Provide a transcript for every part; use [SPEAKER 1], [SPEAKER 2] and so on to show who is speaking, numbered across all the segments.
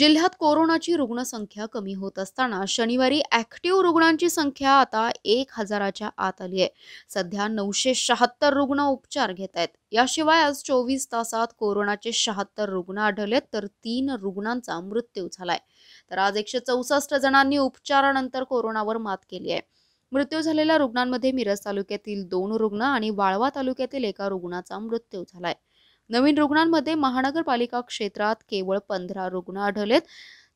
[SPEAKER 1] जिल्ह्यात कोरोनाची रुग्णसंख्या कमी होत असताना शनिवारी ऍक्टिव्ह रुग्णांची संख्या आता एक हजाराच्या आत आली आहे सध्या नऊशे शहात्तर रुग्ण उपचार घेत आहेत याशिवाय आज चोवीस तासात कोरोनाचे शहात्तर रुग्ण आढळलेत तर तीन रुग्णांचा मृत्यू झालाय तर आज एकशे चौसष्ट जणांनी उपचारानंतर कोरोनावर मात केली आहे मृत्यू झालेल्या रुग्णांमध्ये मिरज तालुक्यातील दोन रुग्ण आणि वाळवा तालुक्यातील एका रुग्णाचा मृत्यू झालाय नवीन रुग्णांमध्ये महानगरपालिका क्षेत्रात केवळ पंधरा रुग्ण आढळलेत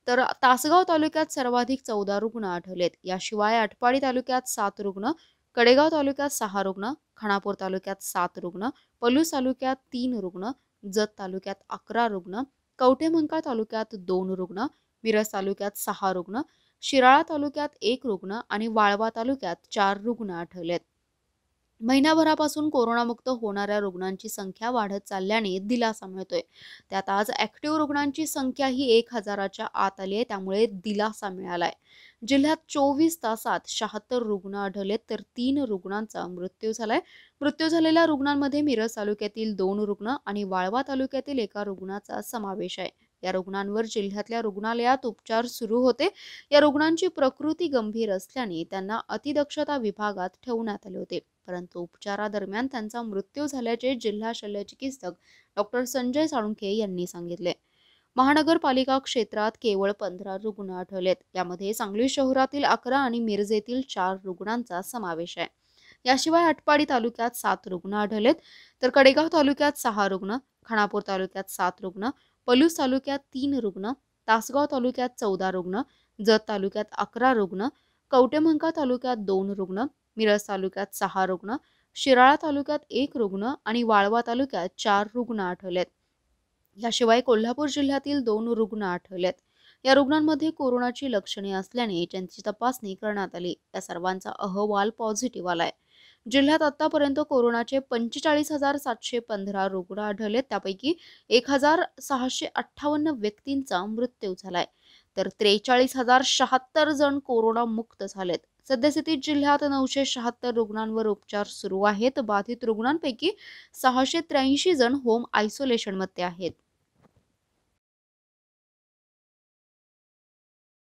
[SPEAKER 1] तर तासगाव तालुक्यात सर्वाधिक चौदा रुग्ण आढळलेत याशिवाय आटपाडी तालुक्यात सात रुग्ण कडेगाव तालुक्यात सहा रुग्ण खानापूर तालुक्यात सात रुग्ण पलूस तालुक्यात तीन रुग्ण जत तालुक्यात अकरा रुग्ण कवठेमंका तालुक्यात दोन रुग्ण मिरज तालुक्यात सहा रुग्ण शिराळा तालुक्यात एक रुग्ण आणि वाळवा तालुक्यात चार रुग्ण आढळलेत महिनाभरापासून कोरोनामुक्त होणाऱ्या रुग्णांची संख्या वाढत चालल्याने दिलासा मिळतोय त्यात आज ऍक्टिव्ह रुग्णांची संख्या ही एक हजाराच्या आत आली आहे त्यामुळे दिलासा मिळालाय जिल्ह्यात चोवीस तासात शहात्तर रुग्ण आढळले तर तीन रुग्णांचा मृत्यू झालाय मृत्यू झालेल्या रुग्णांमध्ये मिरज तालुक्यातील दोन रुग्ण आणि वाळवा तालुक्यातील एका रुग्णाचा समावेश आहे या रुग्णांवर जिल्ह्यातल्या रुग्णालयात उपचार सुरू होते या रुग्णांची प्रकृती गंभीर असल्याने त्यांना अतिदक्षता विभागात ठेवण्यात आले होते परंतु उपचारादरम्यान त्यांचा मृत्यू झाल्याचे जिल्हा शल्यचिकित्सक डॉक्टर संजय साळुंखे यांनी सांगितले महानगरपालिका क्षेत्रात केवळ पंधरा रुग्ण आढळलेत यामध्ये सांगली शहरातील अकरा आणि मिरजेतील चार रुग्णांचा समावेश आहे याशिवाय आटपाडी तालुक्यात सात रुग्ण आढळलेत तर कडेगाव तालुक्यात सहा रुग्ण खानापूर तालुक्यात सात रुग्ण पलूस तालुक्यात तीन रुग्ण तासगाव तालुक्यात चौदा रुग्ण जत तालुक्यात अकरा रुग्ण कवटेमंका तालुक्यात दोन रुग्ण मिरज तालुक्यात सहा रुग्ण शिराळा तालुक्यात एक रुग्ण आणि वाळवा तालुक्यात चार रुग्ण आढळलेत याशिवाय कोल्हापूर जिल्ह्यातील दोन रुग्ण आढळलेत या रुग्णांमध्ये कोरोनाची लक्षणे असल्याने त्यांची तपासणी करण्यात आली या सर्वांचा अहवाल पॉझिटिव्ह आलाय जिल्ह्यात आतापर्यंत कोरोनाचे पंचेचाळीस हजार सातशे पंधरा रुग्ण आढळलेत त्यापैकी एक हजार सहाशे अठ्ठावन्न व्यक्तींचा मृत्यू झालाय तर त्रेचाळीस हजार शहात्तर जण कोरोनामुक्त झालेत सद्यस्थितीत जिल्ह्यात नऊशे शहात्तर रुग्णांवर उपचार सुरू आहेत बाधित रुग्णांपैकी सहाशे त्र्याऐंशी जण होम आयसोलेशनमध्ये आहेत